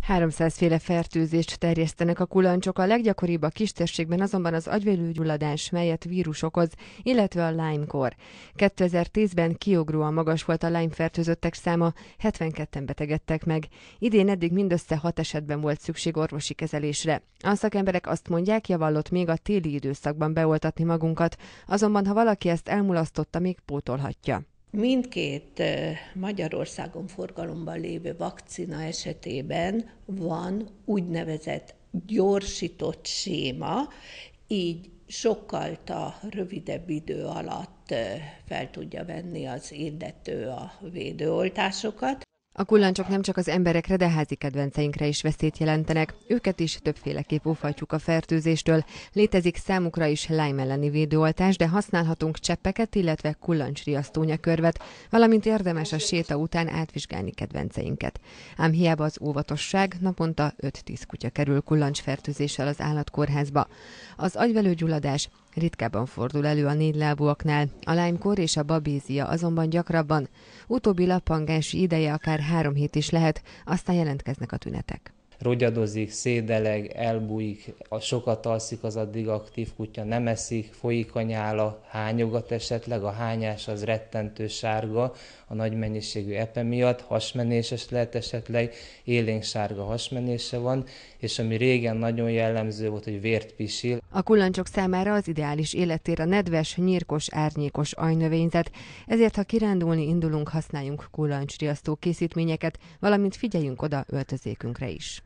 300 féle fertőzést terjesztenek a kulancsok, a leggyakoribb a kistérségben azonban az agyvelőgyulladás, melyet vírus okoz, illetve a Lyme-kor. 2010-ben kiugróan magas volt a Lyme fertőzöttek száma, 72-en betegedtek meg. Idén eddig mindössze 6 esetben volt szükség orvosi kezelésre. A szakemberek azt mondják, javallott még a téli időszakban beoltatni magunkat, azonban ha valaki ezt elmulasztotta, még pótolhatja. Mindkét Magyarországon forgalomban lévő vakcina esetében van úgynevezett gyorsított séma, így sokkal a rövidebb idő alatt fel tudja venni az illető a védőoltásokat. A kullancsok nem csak az emberekre, de házi kedvenceinkre is veszélyt jelentenek. Őket is többféleképp óvhatjuk a fertőzéstől. Létezik számukra is Lyme elleni védőoltás, de használhatunk cseppeket, illetve kullancsriasztónyakörvet, valamint érdemes a séta után átvizsgálni kedvenceinket. Ám hiába az óvatosság, naponta 5-10 kutya kerül kullancsfertőzéssel az állatkórházba. Az agyvelőgyulladás Ritkábban fordul elő a négylábúaknál, a lánykor és a babézia azonban gyakrabban. Utóbbi lappangási ideje akár három hét is lehet, aztán jelentkeznek a tünetek rogyadozik, szédeleg, elbújik, a sokat alszik az addig aktív kutya, nem eszik, folyik a nyála, hányogat esetleg, a hányás az rettentő sárga, a nagy mennyiségű epe miatt, hasmenéses lehet esetleg, élénk sárga hasmenése van, és ami régen nagyon jellemző volt, hogy vért pisil. A kullancsok számára az ideális életére a nedves, nyírkos, árnyékos ajnövényzet, ezért ha kirándulni indulunk, használjunk kullancsriasztó készítményeket, valamint figyeljünk oda öltözékünkre is.